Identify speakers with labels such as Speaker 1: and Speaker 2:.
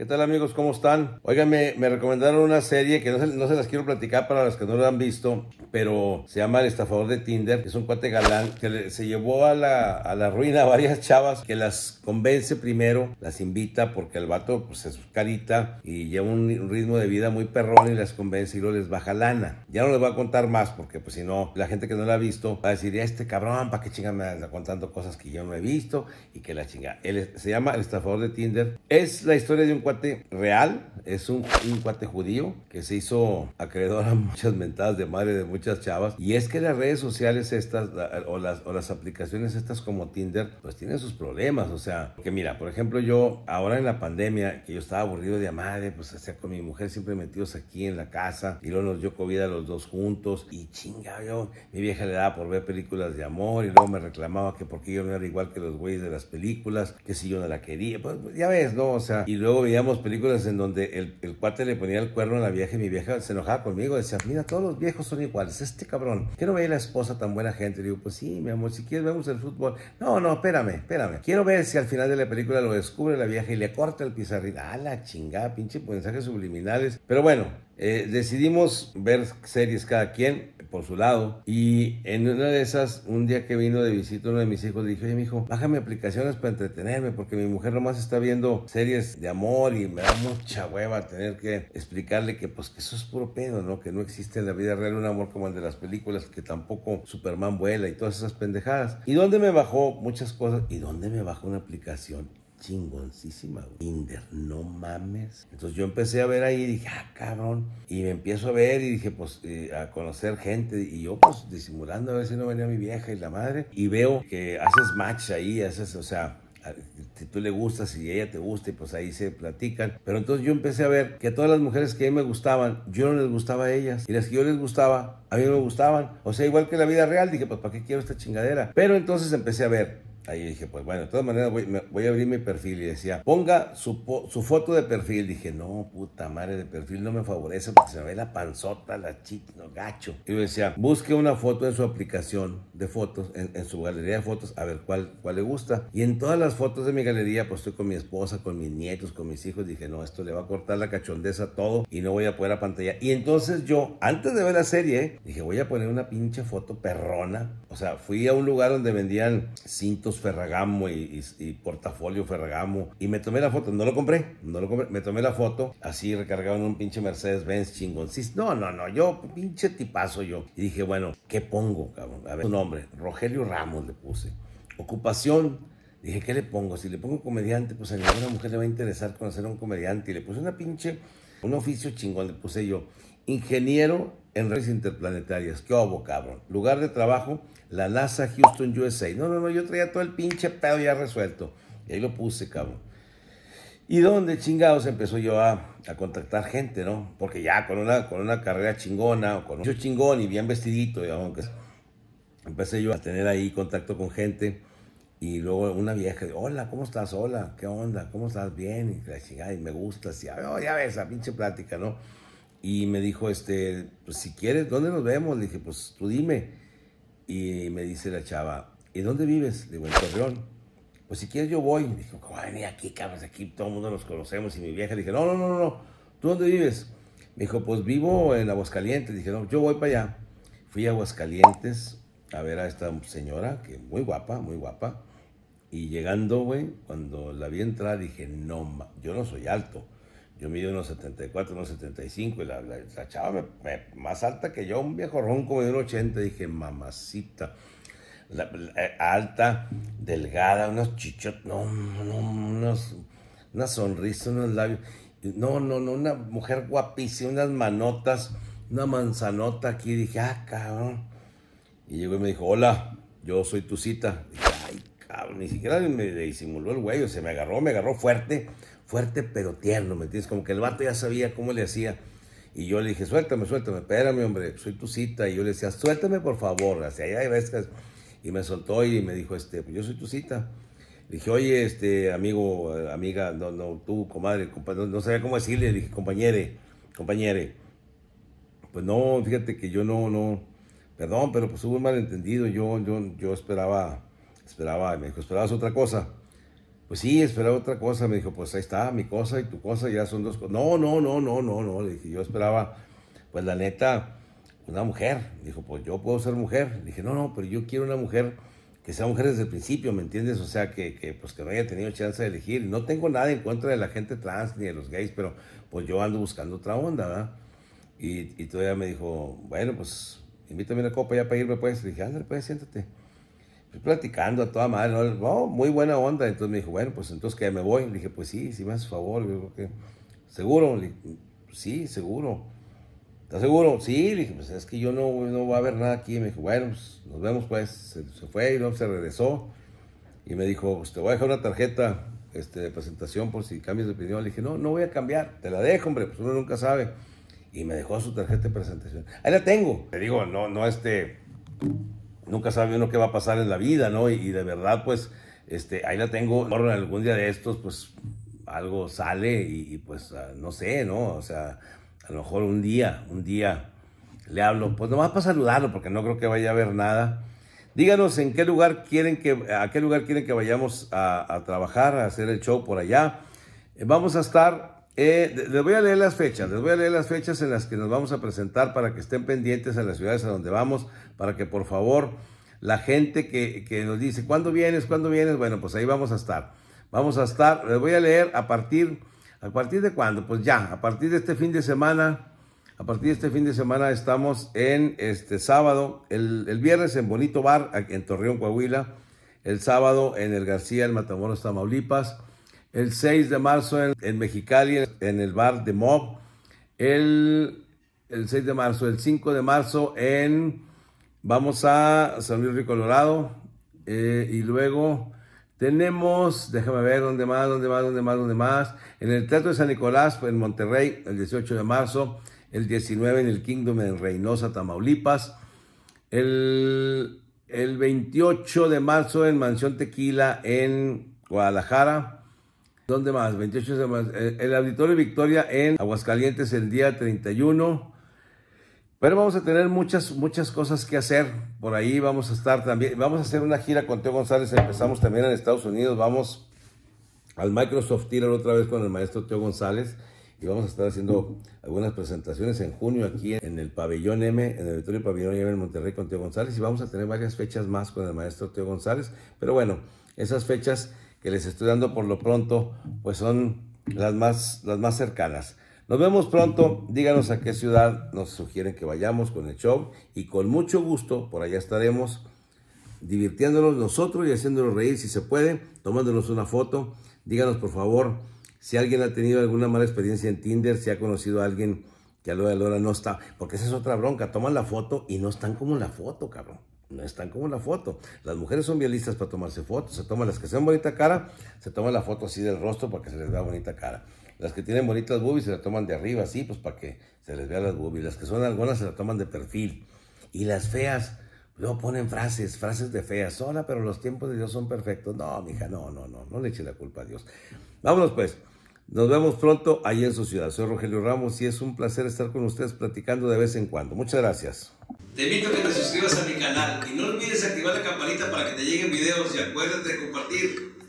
Speaker 1: ¿Qué tal amigos? ¿Cómo están? Oigan, me, recomendaron una serie que no se, no se, las quiero platicar para las que no la han visto, pero se llama El estafador de Tinder, que es un cuate galán que se llevó a la, a la ruina a varias chavas que las convence primero, las invita porque el vato pues es carita y lleva un, ritmo de vida muy perrón y las convence y luego les baja lana. Ya no les voy a contar más porque pues si no, la gente que no la ha visto va a decir, este cabrón, ¿para qué chingada me anda contando cosas que yo no he visto y que la chinga? Él, se llama El estafador de Tinder. Es la historia de un cuate real, es un, cuate judío que se hizo acreedor a muchas mentadas de madre de muchas chavas. Y es que las redes sociales estas o, las, o las aplicaciones estas como Tinder, pues tienen sus problemas. O sea, que mira, por ejemplo, yo ahora en la pandemia, que yo estaba aburrido de madre, pues hacía con mi mujer siempre metidos aquí en la casa y luego nos dio COVID a los dos juntos y chinga, yo, mi vieja le daba por ver películas de amor y luego me reclamaba que porque yo no era igual que los güeyes de las películas, que si yo no la quería, pues, pues ya ves, ¿no? O sea, y luego ya veíamos películas en donde el, el, cuate le ponía el cuerno a la vieja y mi vieja se enojaba conmigo. Decía, mira, todos los viejos son iguales. Este cabrón, quiero ver a la esposa tan buena gente. digo, pues sí, mi amor, si quieres vemos el fútbol. No, no, espérame, espérame. Quiero ver si al final de la película lo descubre la vieja y le corta el pizarrín. Ah, la chingada, pinche mensajes subliminales. Pero bueno, eh, decidimos ver series cada quien por su lado. Y en una de esas, un día que vino de visita uno de mis hijos, le dije, oye, mijo, bájame aplicaciones para entretenerme, porque mi mujer nomás está viendo series de amor y me da mucha hueva tener que explicarle que, pues, que eso es puro pedo, ¿no? Que no existe en la vida real un amor como el de las películas, que tampoco Superman vuela y todas esas pendejadas. ¿Y dónde me bajó muchas cosas? ¿Y dónde me bajó una aplicación? chingoncísima, güey. no mames. Entonces yo empecé a ver ahí y dije, ah, cabrón. Y me empiezo a ver y dije, pues, eh, a conocer gente. Y yo, pues, disimulando a ver si no venía mi vieja y la madre. Y veo que haces match ahí, haces, o sea, si tú le gustas y ella te gusta y pues ahí se platican. Pero entonces yo empecé a ver que todas las mujeres que a mí me gustaban, yo no les gustaba a ellas. Y las que yo les gustaba, a mí no me gustaban. O sea, igual que la vida real, dije, pues ¿para qué quiero esta chingadera? Pero entonces empecé a ver Ahí dije, pues bueno, de todas maneras voy, me, voy a abrir mi perfil y decía, ponga su, su, foto de perfil. Dije, no, puta madre, de perfil no me favorece porque se me ve la panzota, la chica, no, gacho. Y yo decía, busque una foto en su aplicación de fotos, en, su galería de fotos, a ver cuál, cuál le gusta. Y en todas las fotos de mi galería, pues estoy con mi esposa, con mis nietos, con mis hijos. Dije, no, esto le va a cortar la cachondeza todo y no voy a poder pantalla, Y entonces yo, antes de ver la serie, dije, voy a poner una pinche foto perrona. O sea, fui a un lugar donde vendían cintos Ferragamo y, Portafolio Ferragamo. Y me tomé la foto, no lo compré, no lo compré, me tomé la foto así recargado en un pinche Mercedes Benz chingón No, no, no, yo pinche tipazo yo. Y dije, bueno, ¿qué pongo, cabrón? A ver, su nombre, Rogelio Ramos le puse. Ocupación, Dije, ¿qué le pongo? Si le pongo comediante, pues a ninguna mujer le va a interesar conocer a un comediante. Y le puse una pinche, un oficio chingón, le puse yo, ingeniero en redes interplanetarias. ¿Qué hubo, cabrón? Lugar de trabajo, la NASA Houston, USA. No, no, no, yo traía todo el pinche pedo ya resuelto. Y ahí lo puse, cabrón. Y donde chingados empezó yo a, a, contactar gente, ¿no? Porque ya con una, con una carrera chingona, o con un chingón y bien vestidito, digamos, empecé yo a tener ahí contacto con gente. Y luego una vieja, hola, ¿cómo estás? Hola, ¿qué onda? ¿Cómo estás? Bien, y y me gusta, ya ves, esa pinche plática, ¿no? y me dijo, este, pues si quieres, ¿dónde nos vemos? Le dije, pues tú dime. Y me dice la chava, ¿y dónde vives? Le digo, en Torreón. Pues si quieres yo voy. Me dijo, ¿cómo venir aquí, cabrón, Aquí todo el mundo nos conocemos. Y mi vieja le dije, no, no, no, no, ¿tú dónde vives? Me dijo, pues vivo en Aguascalientes. Le dije, no, yo voy para allá. Fui a Aguascalientes a ver a esta señora, que muy guapa, muy guapa. Y llegando, güey, cuando la vi entrar, dije, no, yo no soy alto yo mido unos 74, unos 75 y la, chava más alta que yo, un viejo ronco de unos 80. Dije, mamacita, eh, alta, delgada, unos chichot, no, no, unos, una sonrisa, unos labios. No, no, no, una mujer guapísima, unas manotas, una manzanota aquí. Dije, ah, cabrón. Y llegó y me dijo, hola, yo soy tu cita. Dije, ay, cabrón, ni siquiera me disimuló el güey, o se me agarró, me agarró fuerte fuerte pero tierno, ¿me entiendes? Como que el vato ya sabía cómo le hacía. Y yo le dije, suéltame, suéltame, espérame, hombre, soy tu cita. Y yo le decía, suéltame, por favor, hacia allá y Y me soltó y me dijo, este, pues yo soy tu cita. Le dije, oye, este, amigo, amiga, no, no, tú, comadre, no, sabía cómo decirle. Le dije, compañere, compañere. Pues no, fíjate que yo no, no, perdón, pero pues hubo un malentendido. Yo, yo, yo esperaba, esperaba, me dijo, esperabas otra cosa. Pues sí, esperaba otra cosa. Me dijo, pues ahí está, mi cosa y tu cosa, ya son dos cosas. No, no, no, no, no, no. Le dije, yo esperaba, pues la neta, una mujer. Dijo, pues yo puedo ser mujer. Le dije, no, no, pero yo quiero una mujer que sea mujer desde el principio, ¿me entiendes? O sea, que, pues que no haya tenido chance de elegir. No tengo nada en contra de la gente trans ni de los gays, pero pues yo ando buscando otra onda, ¿verdad? Y, y todavía me dijo, bueno, pues invítame una copa ya para irme, pues. Le dije, ándale, pues, siéntate. Pues, platicando a toda madre, ¿no? muy buena onda. Entonces me dijo, bueno, pues entonces que me voy. Le dije, pues sí, si me haces favor, ¿seguro? sí, seguro. ¿Estás seguro? Sí, le dije, pues es que yo no, no va a haber nada aquí. Me dijo, bueno, pues nos vemos pues. Se, fue y luego se regresó. Y me dijo, pues te voy a dejar una tarjeta este, de presentación por si cambias de opinión. Le dije, no, no voy a cambiar, te la dejo, hombre, pues uno nunca sabe. Y me dejó su tarjeta de presentación. Ahí la tengo. Le digo, no, no, este, nunca sabe uno qué va a pasar en la vida, ¿no? Y, de verdad, pues, este, ahí la tengo, algún día de estos, pues, algo sale y, pues, ah, no sé, ¿no? O sea, a lo mejor un día, un día le hablo, pues nomás para saludarlo, porque no creo que vaya a haber nada. Díganos en qué lugar quieren que, a qué lugar quieren que vayamos a, a trabajar, a hacer el show por allá. Eh, vamos a estar eh, les voy a leer las fechas, les voy a leer las fechas en las que nos vamos a presentar para que estén pendientes en las ciudades a donde vamos, para que por favor la gente que, nos dice, ¿cuándo vienes? ¿Cuándo vienes? Bueno, pues ahí vamos a estar. Vamos a estar, les voy a leer a partir, ¿a partir de cuándo? Pues ya, a partir de este fin de semana, a partir de este fin de semana estamos en este sábado, el, el viernes en Bonito Bar, en Torreón, Coahuila, el sábado en el García, el Matamoros, Tamaulipas, el 6 de marzo en, Mexicali, en el bar de Mob, el, 6 de marzo, el 5 de marzo en, vamos a San Luis Rico, Colorado, eh, y luego tenemos, déjame ver, ¿dónde más, dónde más, dónde más, dónde más? En el Teatro de San Nicolás, en Monterrey, el 18 de marzo, el 19 en el Kingdom en Reynosa, Tamaulipas, el, el 28 de marzo en Mansión Tequila en Guadalajara, ¿Dónde más? 28 de más. Eh, el Auditorio Victoria en Aguascalientes el día 31. Pero vamos a tener muchas, muchas cosas que hacer. Por ahí vamos a estar también. Vamos a hacer una gira con Teo González. Empezamos también en Estados Unidos. Vamos al Microsoft Theater otra vez con el maestro Teo González. Y vamos a estar haciendo algunas presentaciones en junio aquí en el Pabellón M, en el Auditorio Pabellón M en Monterrey con Teo González. Y vamos a tener varias fechas más con el maestro Teo González. Pero bueno, esas fechas que les estoy dando por lo pronto, pues son las más, las más cercanas. Nos vemos pronto. Díganos a qué ciudad nos sugieren que vayamos con el show y con mucho gusto por allá estaremos divirtiéndonos nosotros y haciéndonos reír si se puede, tomándonos una foto. Díganos por favor si alguien ha tenido alguna mala experiencia en Tinder, si ha conocido a alguien que a la hora no está, porque esa es otra bronca, toman la foto y no están como la foto, cabrón no están como la foto. Las mujeres son bien listas para tomarse fotos. Se toman las que sean bonita cara, se toman la foto así del rostro para que se les vea bonita cara. Las que tienen bonitas boobies se la toman de arriba así, pues para que se les vea las boobies. Las que son algunas se la toman de perfil. Y las feas, luego ponen frases, frases de feas. sola pero los tiempos de Dios son perfectos. No, mija, no, no, no, no le eche la culpa a Dios. Vámonos pues. Nos vemos pronto ahí en su ciudad. Soy Rogelio Ramos y es un placer estar con ustedes platicando de vez en cuando. Muchas gracias. Te invito a que te suscribas a mi canal y no olvides activar la campanita para que te lleguen videos y acuérdate de compartir.